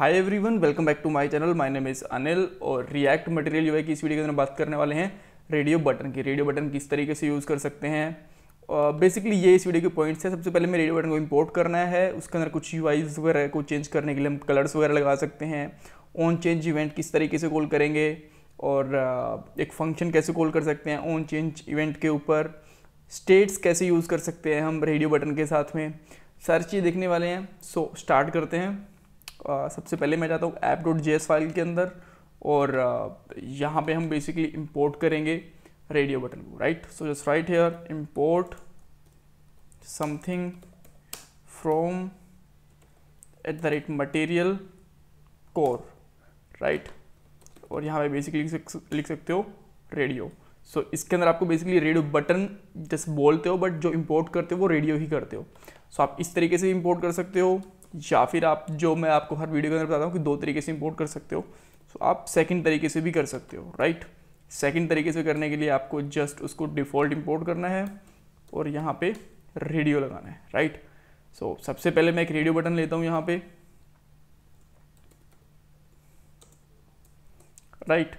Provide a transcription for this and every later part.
Hi everyone welcome back to my channel my name is Anil और React material जो है कि इस वीडियो के अंदर बात करने वाले हैं रेडियो बटन की रेडियो बटन किस तरीके से यूज़ कर सकते हैं बेसिकली uh, ये इस वीडियो के पॉइंट्स हैं सबसे पहले मैं रेडियो बटन को इंपोर्ट करना है उसके अंदर कुछ यू वगैरह को चेंज करने के लिए हम कलर्स वगैरह लगा सकते हैं ऑन चेंज इवेंट किस तरीके से कॉल करेंगे और uh, एक फंक्शन कैसे कॉल कर सकते हैं ऑन चेंज इवेंट के ऊपर स्टेट्स कैसे यूज़ कर सकते हैं हम रेडियो बटन के साथ में सारी चीज़ देखने वाले हैं सो so, स्टार्ट करते हैं सबसे पहले मैं जाता हूँ ऐप डॉट जे फाइल के अंदर और यहाँ पे हम बेसिकली इंपोर्ट करेंगे रेडियो बटन को right so just right here import something from at the rate material core right और यहाँ पे बेसिकली लिख सकते हो रेडियो सो so, इसके अंदर आपको बेसिकली रेडियो बटन जस्ट बोलते हो बट जो इम्पोर्ट करते हो वो रेडियो ही करते हो सो so, आप इस तरीके से इम्पोर्ट कर सकते हो या फिर आप जो मैं आपको हर वीडियो के अंदर बताता हूँ कि दो तरीके से इम्पोर्ट कर सकते हो सो so, आप सेकंड तरीके से भी कर सकते हो राइट सेकंड तरीके से करने के लिए आपको जस्ट उसको डिफ़ॉल्ट इम्पोर्ट करना है और यहाँ पे रेडियो लगाना है राइट सो so, सबसे पहले मैं एक रेडियो बटन लेता हूँ यहाँ पे राइट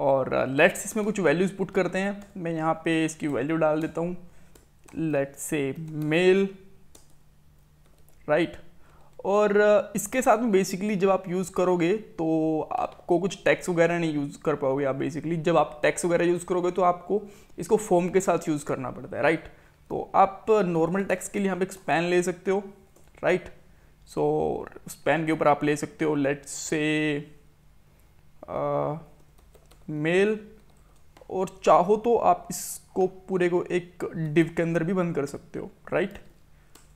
और लेट्स uh, इसमें कुछ वैल्यूज़ पुट करते हैं मैं यहाँ पे इसकी वैल्यू डाल देता हूँ लेट्स से मेल राइट और इसके साथ में बेसिकली जब आप यूज़ करोगे तो आपको कुछ टैक्स वगैरह नहीं यूज़ कर पाओगे आप बेसिकली जब आप टैक्स वगैरह यूज़ करोगे तो आपको इसको फॉर्म के साथ यूज़ करना पड़ता है राइट तो आप नॉर्मल टैक्स के लिए यहाँ पर एक स्पैन ले सकते हो राइट सो स्पैन के ऊपर आप ले सकते हो लेट से मेल और चाहो तो आप इसको पूरे को एक डिव के अंदर भी बंद कर सकते हो राइट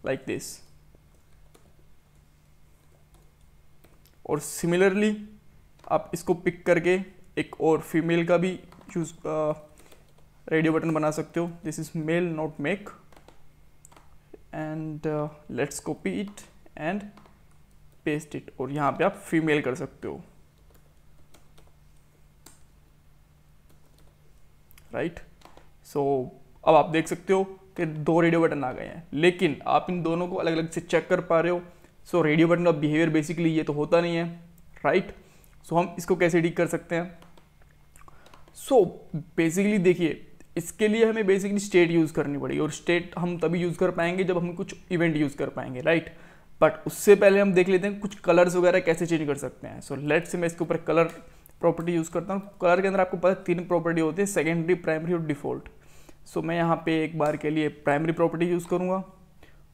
लाइक दिस और सिमिलरली आप इसको पिक करके एक और फीमेल का भी चूज रेडियो बटन बना सकते हो this is male not make and let's copy it and paste it और यहाँ पे आप फीमेल कर सकते हो राइट right? सो so, अब आप देख सकते हो कि दो रेडियो बटन आ गए हैं लेकिन आप इन दोनों को अलग अलग से चेक कर पा रहे हो so radio button of behaviour basically ये तो होता नहीं है राइट right? सो so, हम इसको कैसे ठीक कर सकते हैं सो so, बेसिकली देखिए इसके लिए हमें बेसिकली स्टेट यूज़ करनी पड़ेगी और स्टेट हम तभी यूज़ कर पाएंगे जब हम कुछ इवेंट यूज़ कर पाएंगे राइट right? बट उससे पहले हम देख लेते हैं कुछ कलर्स वगैरह कैसे चेंज कर सकते हैं सो so, लेट से मैं इसके ऊपर कलर प्रॉपर्टी यूज़ करता हूँ कलर के अंदर आपको पता है तीन प्रॉपर्टी होती है सेकेंडरी प्राइमरी और डिफ़ॉल्ट सो so, मैं यहाँ पे एक बार के लिए प्राइमरी प्रॉपर्टी यूज़ करूँगा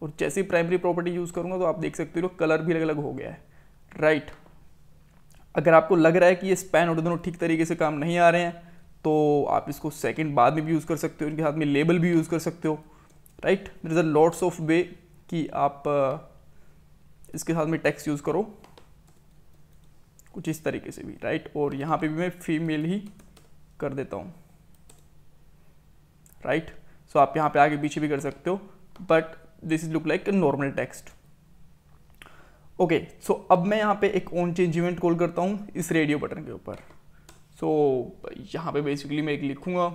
और जैसे ही प्राइमरी प्रॉपर्टी यूज़ करूंगा तो आप देख सकते हो कलर भी अलग अलग हो गया है राइट अगर आपको लग रहा है कि ये स्पैन और दोनों ठीक तरीके से काम नहीं आ रहे हैं तो आप इसको सेकंड बाद में भी यूज़ कर सकते हो इनके साथ में लेबल भी यूज़ कर सकते हो right there is a lots of way कि आप इसके साथ में टैक्स यूज़ करो कुछ इस तरीके से भी राइट और यहाँ पे भी मैं फीमेल ही कर देता हूँ राइट सो आप यहाँ पे आगे पीछे भी कर सकते हो but this is look like normal text okay so अब मैं यहाँ पे एक ऑन चेंज इवेंट कॉल करता हूँ इस रेडियो बटन के ऊपर सो so, यहाँ पे बेसिकली मैं एक लिखूंगा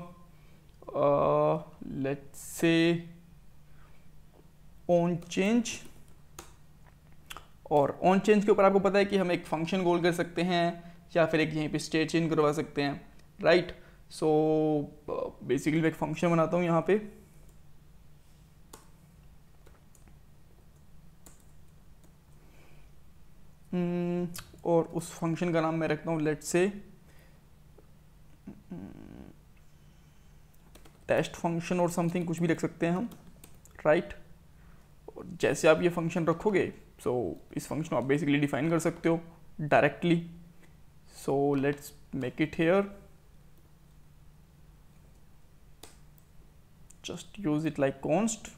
लेट्स से ऑन चेंज और ऑन चेंज के ऊपर आपको पता है कि हम एक फंक्शन कॉल कर सकते हैं या फिर एक यहीं पे स्टेट चेंज करवा सकते हैं राइट सो बेसिकली मैं एक फंक्शन बनाता हूँ यहाँ पे हम्म, और उस फंक्शन का नाम मैं रखता हूँ लेट से टेस्ट फंक्शन और समथिंग कुछ भी रख सकते हैं हम राइट और जैसे आप ये फंक्शन रखोगे सो so, इस फंक्शन को आप बेसिकली डिफाइन कर सकते हो directly so let's make it here just use it like const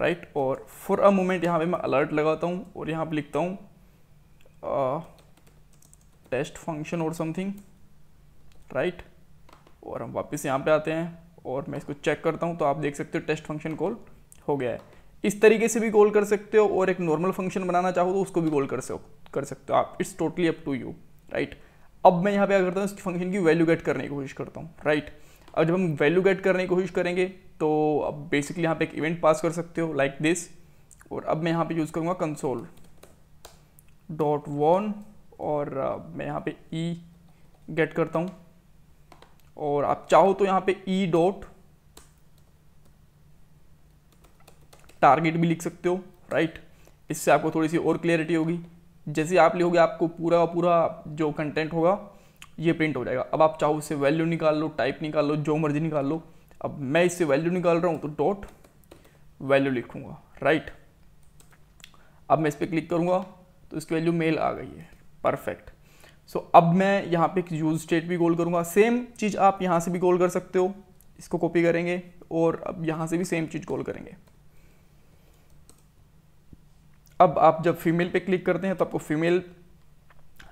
right और फॉर अ मोमेंट यहाँ पे मैं अलर्ट लगाता हूँ और यहाँ पे लिखता हूँ टेस्ट फंक्शन और समथिंग राइट और हम वापस यहाँ पे आते हैं और मैं इसको चेक करता हूँ तो आप देख सकते हो टेस्ट फंक्शन कॉल हो गया है इस तरीके से भी कॉल कर सकते हो और एक नॉर्मल फंक्शन बनाना चाहो तो उसको भी कॉल कर सकते कर सकते हो आप it's totally up to you right अब मैं यहाँ पे क्या करता हूँ इसकी फंक्शन की वैल्यू गेट करने की कोशिश करता हूँ राइट right? अब जब हम वैल्यू गेट करने की कोशिश करेंगे तो अब बेसिकली यहाँ पे एक इवेंट पास कर सकते हो लाइक like दिस और अब मैं यहाँ पे यूज़ करूँगा कंसोल डॉट वॉन और uh, मैं यहाँ पे ई e गेट करता हूँ और आप चाहो तो यहाँ पे ई डॉट टारगेट भी लिख सकते हो राइट इससे आपको थोड़ी सी और क्लियरिटी होगी जैसे आप लिखोगे आपको पूरा पूरा जो कंटेंट होगा ये प्रिंट हो जाएगा अब आप चाहो इससे वैल्यू निकाल लो टाइप निकाल लो जो मर्जी निकाल लो अब मैं इससे वैल्यू निकाल रहा हूँ तो डॉट वैल्यू लिखूँगा राइट अब मैं इस पर क्लिक करूँगा तो इसकी वैल्यू मेल आ गई है परफेक्ट सो so, अब मैं यहाँ पे यूज स्टेट भी गोल करूँगा सेम चीज़ आप यहाँ से भी गोल कर सकते हो इसको कॉपी करेंगे और अब यहाँ से भी सेम चीज़ गोल करेंगे अब आप जब फीमेल पे क्लिक करते हैं तो आपको फीमेल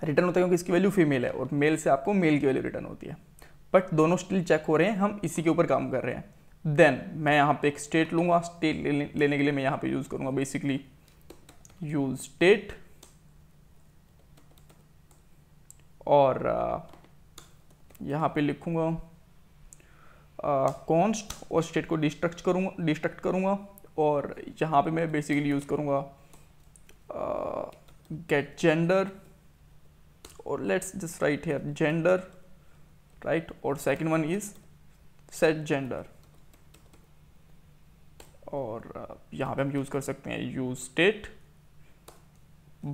रिटर्न होता है क्योंकि इसकी वैल्यू फीमेल है और मेल से आपको मेल की वैल्यू रिटर्न होती है बट दोनों स्टिल चेक हो रहे हैं हम इसी के ऊपर काम कर रहे हैं देन मैं यहाँ पे एक स्टेट लूँगा स्टेट लेने, के लिए मैं यहाँ पे यूज़ करूँगा बेसिकली यूज स्टेट और uh, यहाँ पे लिखूँगा कॉन्स्ट uh, और स्टेट को डिस्ट्रक्ट करूँगा डिस्ट्रक्ट करूँगा और यहाँ पे मैं बेसिकली यूज़ करूँगा get gender or let's just write here gender right or second one is set gender और uh, यहाँ पे हम यूज़ कर सकते हैं यूज स्टेट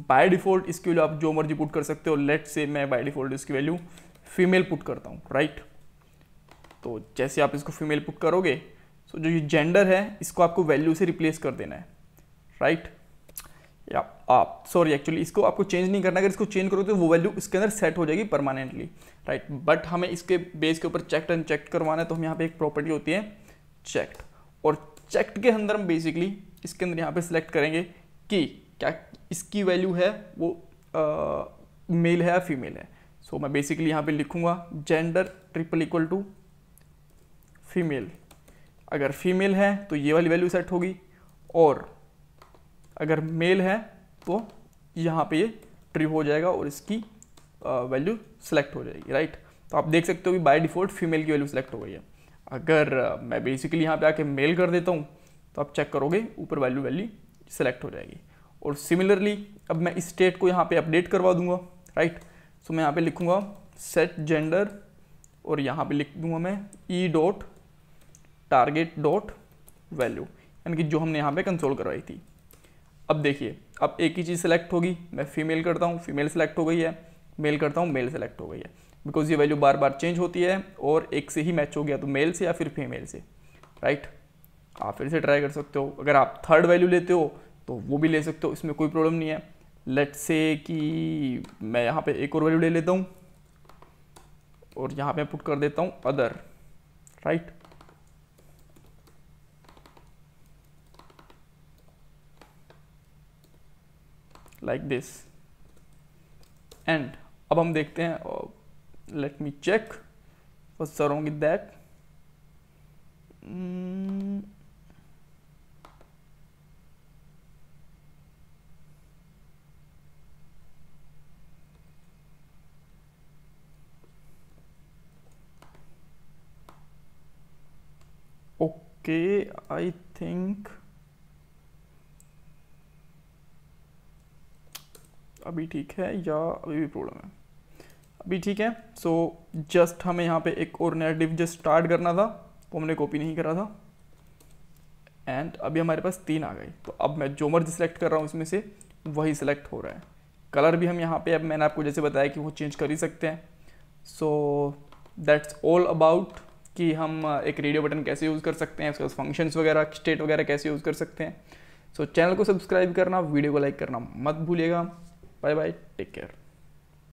बाय डिफ़ॉल्ट इसके वैल्यू आप जो मर्जी पुट कर सकते हो लेट से मैं बाय डिफ़ॉल्ट इसकी वैल्यू फीमेल पुट करता हूँ राइट तो जैसे आप इसको फीमेल पुट करोगे तो जो ये जेंडर है इसको आपको वैल्यू से रिप्लेस कर देना है राइट right? या आप सॉरी एक्चुअली इसको आपको चेंज नहीं करना अगर इसको चेंज करोगे तो वो वैल्यू इसके अंदर सेट हो जाएगी परमानेंटली राइट बट हमें इसके बेस के ऊपर चेक एंड चेक करवाना है तो हम यहाँ पे एक प्रॉपर्टी होती है चेक और चेक के अंदर हम बेसिकली इसके अंदर यहाँ पे सिलेक्ट करेंगे कि क्या इसकी वैल्यू है वो मेल है या फीमेल है सो so, मैं बेसिकली यहाँ पे लिखूँगा gender triple equal to female अगर फीमेल है तो ये वाली वैल्यू सेट होगी और अगर मेल है तो यहाँ पे ये ट्रिप हो जाएगा और इसकी वैल्यू सेलेक्ट हो जाएगी राइट तो आप देख सकते हो कि बाय डिफ़ॉल्ट फीमेल की वैल्यू सेलेक्ट हो गई है अगर मैं बेसिकली यहाँ पे आके मेल कर देता हूँ तो आप चेक करोगे ऊपर वैल्यू वैल्यू सेलेक्ट हो जाएगी और सिमिलरली अब मैं स्टेट को यहाँ पे अपडेट करवा दूंगा राइट सो मैं यहाँ पे लिखूँगा सेट जेंडर और यहाँ पे लिख दूंगा मैं e dot target dot value यानी कि जो हमने यहाँ पे कंसोल करवाई थी अब देखिए अब एक ही चीज़ सेलेक्ट होगी मैं फीमेल करता हूँ फीमेल सेलेक्ट हो गई है मेल करता हूँ मेल सेलेक्ट हो गई है बिकॉज ये वैल्यू बार बार चेंज होती है और एक से ही मैच हो गया तो मेल से या फिर फीमेल से राइट आप फिर से ट्राई कर सकते हो अगर आप थर्ड वैल्यू लेते हो तो वो भी ले सकते हो इसमें कोई प्रॉब्लम नहीं है लेट से कि मैं यहाँ पे एक और वैल्यू ले लेता हूँ और यहाँ पे पुट कर देता हूँ other right like this and अब हम देखते हैं लेट मी चेक सरोंग ओंग दैट ओके आई थिंक अभी ठीक है या अभी भी प्रॉब्लम है अभी ठीक है सो so, जस्ट हमें यहाँ पे एक और डिव जस्ट स्टार्ट करना था वो हमने कॉपी नहीं करा था एंड अभी हमारे पास तीन आ गए तो अब मैं जो मर्ज सेलेक्ट कर रहा हूँ इसमें से वही सिलेक्ट हो रहा है कलर भी हम यहाँ पे अब मैंने आपको जैसे बताया कि वो चेंज कर ही सकते हैं सो दैट्स ऑल अबाउट कि हम एक रेडियो बटन कैसे यूज़ कर सकते हैं उसके बाद फंक्शंस वगैरह स्टेट वगैरह कैसे यूज़ कर सकते हैं सो so, चैनल को सब्सक्राइब करना वीडियो को लाइक करना मत भूलिएगा Bye bye. Take care.